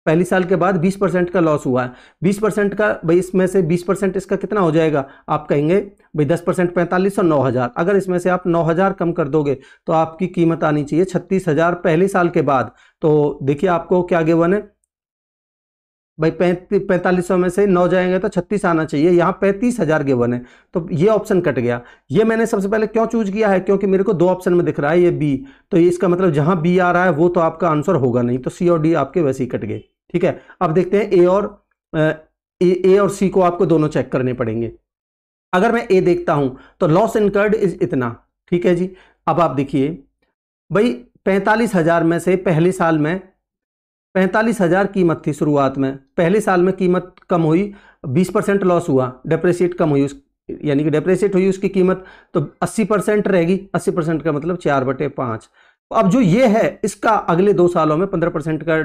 पहली साल के बाद 20 परसेंट का लॉस हुआ है 20 परसेंट का भाई इसमें से 20 परसेंट इसका कितना हो जाएगा आप कहेंगे भाई 10 परसेंट पैंतालीस और नौ हज़ार अगर इसमें से आप 9000 कम कर दोगे तो आपकी कीमत आनी चाहिए 36000 पहले साल के बाद तो देखिए आपको क्या गिवन है भाई पैंतीस पैंतालीस सौ में से नौ जाएंगे तो छत्तीस आना चाहिए यहाँ पैंतीस हज़ार के बने तो ये ऑप्शन कट गया ये मैंने सबसे पहले क्यों चूज किया है क्योंकि मेरे को दो ऑप्शन में दिख रहा है ये बी तो ये इसका मतलब जहाँ बी आ रहा है वो तो आपका आंसर होगा नहीं तो सी और डी आपके वैसे ही कट गए ठीक है अब देखते हैं ए और ए, ए और सी को आपको दोनों चेक करने पड़ेंगे अगर मैं ए देखता हूँ तो लॉस इनकर्ड इज इतना ठीक है जी अब आप देखिए भाई पैंतालीस हज़ार में से पहले साल में पैंतालीस हज़ार कीमत थी शुरुआत में पहले साल में कीमत कम हुई बीस परसेंट लॉस हुआ डेप्रेसिएट कम हुई उस यानी कि डेप्रेसिएट हुई उसकी कीमत तो अस्सी परसेंट रहेगी अस्सी परसेंट का मतलब चार बटे पाँच अब जो ये है इसका अगले दो सालों में पंद्रह परसेंट का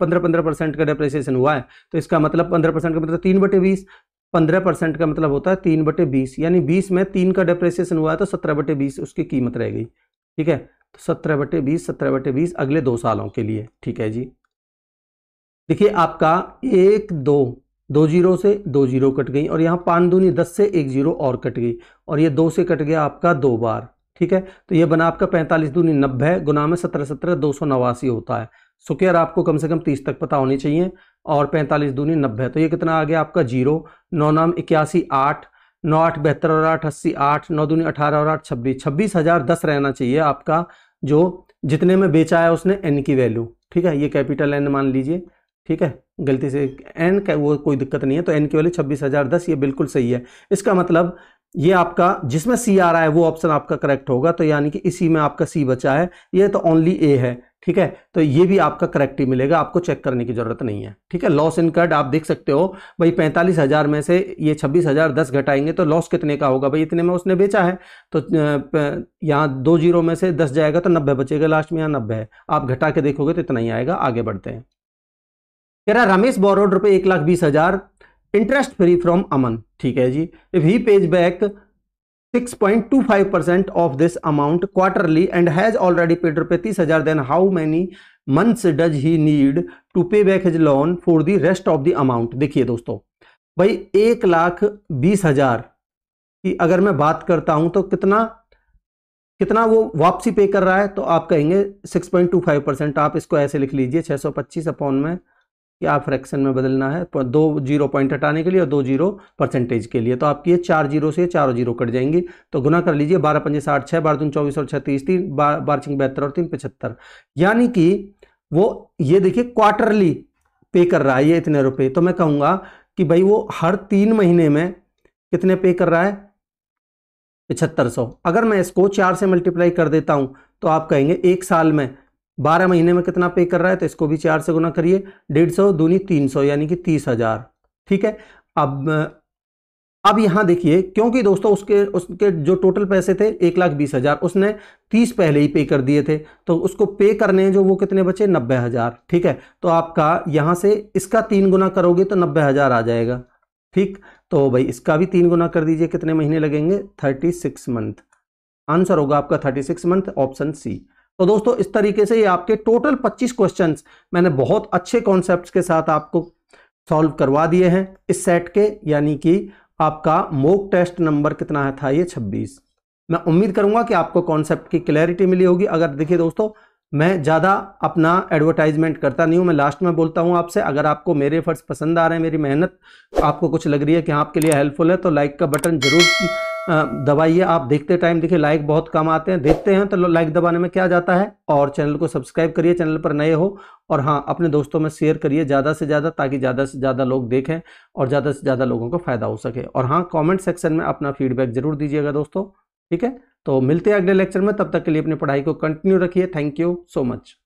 पंद्रह पंद्रह परसेंट का डेप्रिसिएशन हुआ है तो इसका मतलब पंद्रह परसेंट का मतलब तीन बटे बीस पंद्रह परसेंट का मतलब होता है तीन बटे बीस यानी बीस में तीन का डेप्रिसिएशन हुआ है तो सत्रह बटे बीस उसकी कीमत रहेगी ठीक है तो सत्रह बटे बीस सत्रह बटे बीस अगले दो सालों के लिए ठीक है जी देखिए आपका एक दो दो जीरो से दो जीरो कट गई और यहाँ पाँच दूनी दस से एक जीरो और कट गई और ये दो से कट गया आपका दो बार ठीक है तो ये बना आपका पैंतालीस दूनी नब्बे गुना में सत्रह सत्रह दो सौ नवासी होता है सुकेयर आपको कम से कम तीस तक पता होनी चाहिए और पैंतालीस दूनी नब्बे तो ये कितना आ गया आपका जीरो नौ नाम इक्यासी आठ नौ आठ बहत्तर और आठ अस्सी आठ नौ दूनी अठारह और आठ छब्बीस छब्बीस हज़ार दस रहना चाहिए आपका जो जितने में बेचा है उसने एन की वैल्यू ठीक है ये कैपिटल एन मान लीजिए ठीक है गलती से एन का वो कोई दिक्कत नहीं है तो एन के वाले छब्बीस हज़ार दस ये बिल्कुल सही है इसका मतलब ये आपका जिसमें सी आ रहा है वो ऑप्शन आपका करेक्ट होगा तो यानी कि इसी में आपका सी बचा है ये तो ओनली ए है ठीक है तो ये भी आपका करेक्ट ही मिलेगा आपको चेक करने की ज़रूरत नहीं है ठीक है लॉस इन कट आप देख सकते हो भाई पैंतालीस हज़ार में से ये छब्बीस हज़ार दस घटाएंगे तो लॉस कितने का होगा भाई इतने में उसने बेचा है तो यहाँ दो जीरो में से दस जाएगा तो नब्बे बचेगा लास्ट में यहाँ नब्बे है आप घटा के देखोगे तो इतना ही आएगा आगे बढ़ते हैं कह रहा रमेश बोरोड रुपये एक लाख बीस हजार इंटरेस्ट फ्री फ्रॉम अमन ठीक है जी he pays back 6.25 of this amount quarterly and has already paid paid तीस हजार then how many months does he need to pay back his loan for the rest of the amount देखिए दोस्तों भाई एक लाख बीस हजार की अगर मैं बात करता हूं तो कितना कितना वो वापसी पे कर रहा है तो आप कहेंगे 6.25 परसेंट आप इसको ऐसे लिख लीजिए 625 अपॉन में कि आप फ्रैक्शन में बदलना है दो जीरो पॉइंट हटाने के लिए और दो जीरो परसेंटेज के लिए तो आपकी ये चार जीरो से चारों जीरो कट जाएंगे तो गुना कर लीजिए बारह पंजे साठ छः बारह दून चौबीस और छत्तीस तीन बार बारह छिंग बहत्तर और तीन पचहत्तर यानी कि वो ये देखिए क्वार्टरली पे कर रहा है ये इतने रुपये तो मैं कहूँगा कि भाई वो हर तीन महीने में कितने पे कर रहा है पचहत्तर सौ अगर मैं इसको चार से मल्टीप्लाई कर देता हूँ तो आप कहेंगे एक साल में बारह महीने में कितना पे कर रहा है तो इसको भी चार से गुना करिए डेढ़ सौ दूनी तीन सौ यानी कि तीस हजार ठीक है अब अब यहां देखिए क्योंकि दोस्तों उसके उसके जो टोटल पैसे थे एक लाख बीस हज़ार उसने तीस पहले ही पे कर दिए थे तो उसको पे करने जो वो कितने बचे नब्बे हज़ार ठीक है तो आपका यहां से इसका तीन गुना करोगे तो नब्बे हज़ार आ जाएगा ठीक तो भाई इसका भी तीन गुना कर दीजिए कितने महीने लगेंगे थर्टी सिक्स मंथ आंसर होगा आपका thirty six month option C तो दोस्तों इस तरीके से ये आपके टोटल 25 क्वेश्चंस मैंने बहुत अच्छे कॉन्सेप्ट्स के साथ आपको सॉल्व करवा दिए हैं इस सेट के यानी कि आपका मोक टेस्ट नंबर कितना है था ये 26 मैं उम्मीद करूंगा कि आपको कॉन्सेप्ट की क्लैरिटी मिली होगी अगर देखिए दोस्तों मैं ज़्यादा अपना एडवर्टाइजमेंट करता नहीं हूँ मैं लास्ट में बोलता हूँ आपसे अगर आपको मेरे एफर्ट्स पसंद आ रहे हैं मेरी मेहनत आपको कुछ लग रही है कि हाँ, आपके लिए हेल्पफुल है तो लाइक का बटन जरूर दबाइए आप देखते टाइम देखिए लाइक बहुत कम आते हैं देखते हैं तो लाइक दबाने में क्या जाता है और चैनल को सब्सक्राइब करिए चैनल पर नए हो और हाँ अपने दोस्तों में शेयर करिए ज़्यादा से ज़्यादा ताकि ज़्यादा से ज़्यादा लोग देखें और ज़्यादा से ज़्यादा लोगों को फ़ायदा हो सके और हाँ कॉमेंट सेक्शन में अपना फीडबैक ज़रूर दीजिएगा दोस्तों ठीक है तो मिलते हैं अगले लेक्चर में तब तक के लिए अपनी पढ़ाई को कंटिन्यू रखिए थैंक यू सो मच